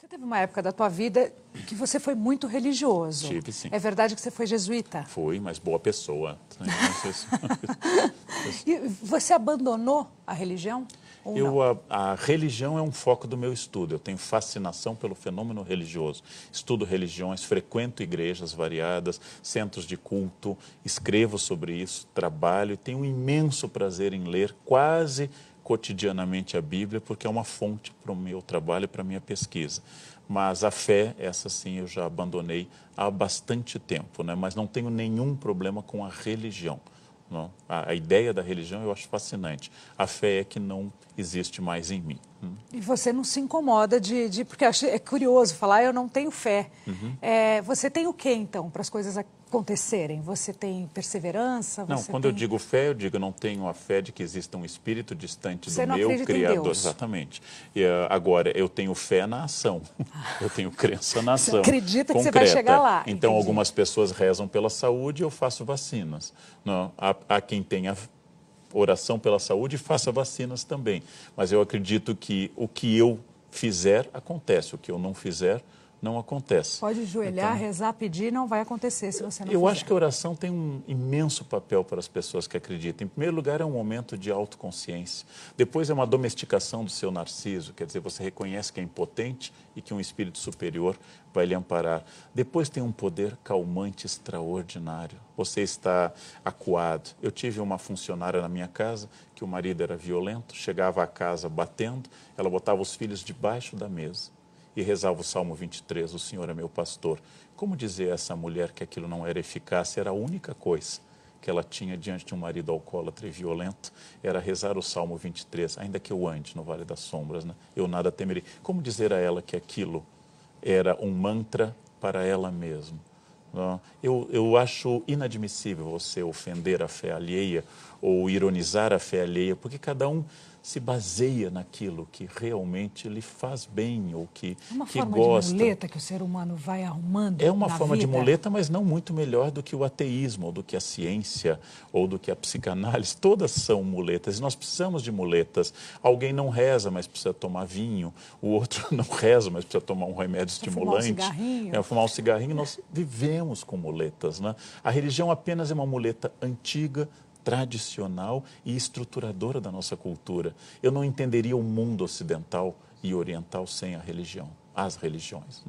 Você teve uma época da tua vida que você foi muito religioso. Tive, sim. É verdade que você foi jesuíta? Fui, mas boa pessoa. Né? e você abandonou a religião? Eu, a, a, religião é um foco do meu estudo. Eu tenho fascinação pelo fenômeno religioso. Estudo religiões, frequento igrejas variadas, centros de culto, escrevo sobre isso, trabalho e tenho um imenso prazer em ler quase cotidianamente a Bíblia, porque é uma fonte para o meu trabalho e para a minha pesquisa. Mas a fé, essa sim, eu já abandonei há bastante tempo, né? mas não tenho nenhum problema com a religião. Não? A, a ideia da religião eu acho fascinante. A fé é que não existe mais em mim. Hum. E você não se incomoda de. de porque é curioso falar, eu não tenho fé. Uhum. É, você tem o que então para as coisas acontecerem? Você tem perseverança? Você não, quando tem... eu digo fé, eu digo não tenho a fé de que exista um espírito distante você do meu Criador. Exatamente. E, ah, agora, eu tenho fé na ação. Eu tenho crença na ação. Você acredita concreta. que você vai chegar lá. Então, Entendi. algumas pessoas rezam pela saúde e eu faço vacinas. Não, há, há quem tenha oração pela saúde e faça vacinas também. Mas eu acredito que o que eu fizer acontece, o que eu não fizer não acontece. Pode joelhar, então, rezar, pedir, não vai acontecer se você não Eu fizer. acho que a oração tem um imenso papel para as pessoas que acreditam. Em primeiro lugar, é um momento de autoconsciência. Depois é uma domesticação do seu narciso, quer dizer, você reconhece que é impotente e que um espírito superior vai lhe amparar. Depois tem um poder calmante extraordinário. Você está acuado. Eu tive uma funcionária na minha casa que o marido era violento, chegava à casa batendo, ela botava os filhos debaixo da mesa e rezava o Salmo 23, o Senhor é meu pastor. Como dizer a essa mulher que aquilo não era eficaz, era a única coisa que ela tinha diante de um marido alcoólatra e violento, era rezar o Salmo 23, ainda que eu ande no Vale das Sombras, né? eu nada temerei. Como dizer a ela que aquilo era um mantra para ela mesma? Eu, eu acho inadmissível você ofender a fé alheia ou ironizar a fé alheia, porque cada um se baseia naquilo que realmente lhe faz bem ou que, que gosta. É uma forma de muleta que o ser humano vai arrumando. É uma forma vida. de muleta, mas não muito melhor do que o ateísmo, ou do que a ciência, ou do que a psicanálise. Todas são muletas. Nós precisamos de muletas. Alguém não reza, mas precisa tomar vinho. O outro não reza, mas precisa tomar um remédio estimulante. Fumar um cigarrinho. É, fumar um cigarrinho. Nós vivemos com muletas. Né? A religião apenas é uma muleta antiga, tradicional e estruturadora da nossa cultura. Eu não entenderia o mundo ocidental e oriental sem a religião, as religiões.